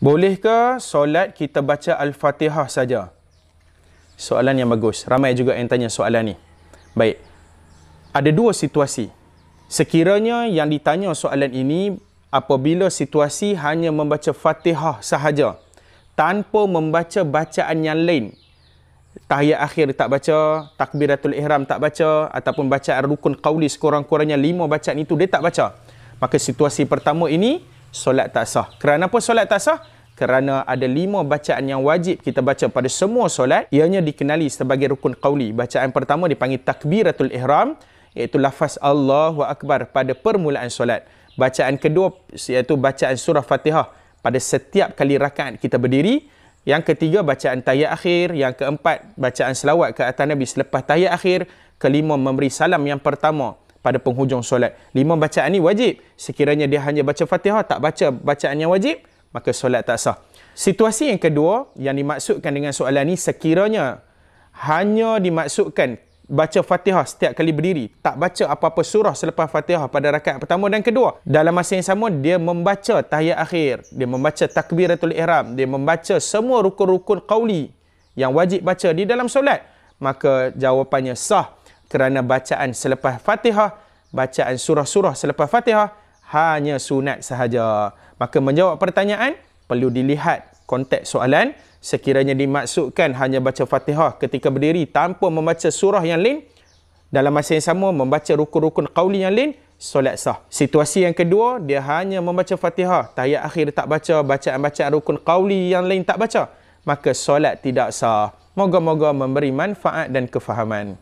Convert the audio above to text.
Bolehkah solat kita baca Al-Fatihah saja? Soalan yang bagus. Ramai juga yang tanya soalan ni. Baik. Ada dua situasi. Sekiranya yang ditanya soalan ini apabila situasi hanya membaca Fatihah sahaja tanpa membaca bacaan yang lain. Tahiyat akhir tak baca, takbiratul ihram tak baca ataupun bacaan rukun qauli sekurang-kurangnya lima bacaan itu dia tak baca. Maka situasi pertama ini solat tak sah. Kerana apa solat tak sah? Kerana ada lima bacaan yang wajib kita baca pada semua solat. Ianya dikenali sebagai rukun qawli. Bacaan pertama dipanggil takbiratul ihram. Iaitu lafaz Allahu Akbar pada permulaan solat. Bacaan kedua iaitu bacaan surah fatihah. Pada setiap kali rakaat kita berdiri. Yang ketiga bacaan tayat akhir. Yang keempat bacaan selawat ke atas Nabi selepas tayat akhir. Kelima memberi salam yang pertama pada penghujung solat. Lima bacaan ni wajib. Sekiranya dia hanya baca fatihah, tak baca bacaan yang wajib, maka solat tak sah. Situasi yang kedua yang dimaksudkan dengan soalan ni sekiranya hanya dimaksudkan baca fatihah setiap kali berdiri, tak baca apa-apa surah selepas fatihah pada rakaat pertama dan kedua. Dalam masa yang sama, dia membaca tahiyat akhir, dia membaca takbiratul ihram, dia membaca semua rukun-rukun qawli yang wajib baca di dalam solat. Maka jawapannya sah kerana bacaan selepas Fatihah, bacaan surah-surah selepas Fatihah hanya sunat sahaja. Maka menjawab pertanyaan perlu dilihat konteks soalan. Sekiranya dimaksudkan hanya baca Fatihah ketika berdiri tanpa membaca surah yang lain, dalam masa yang sama membaca rukun-rukun qauli yang lain, solat sah. Situasi yang kedua, dia hanya membaca Fatihah, tahiyat akhir tak baca, bacaan-bacaan rukun qauli yang lain tak baca, maka solat tidak sah. Moga-moga memberi manfaat dan kefahaman.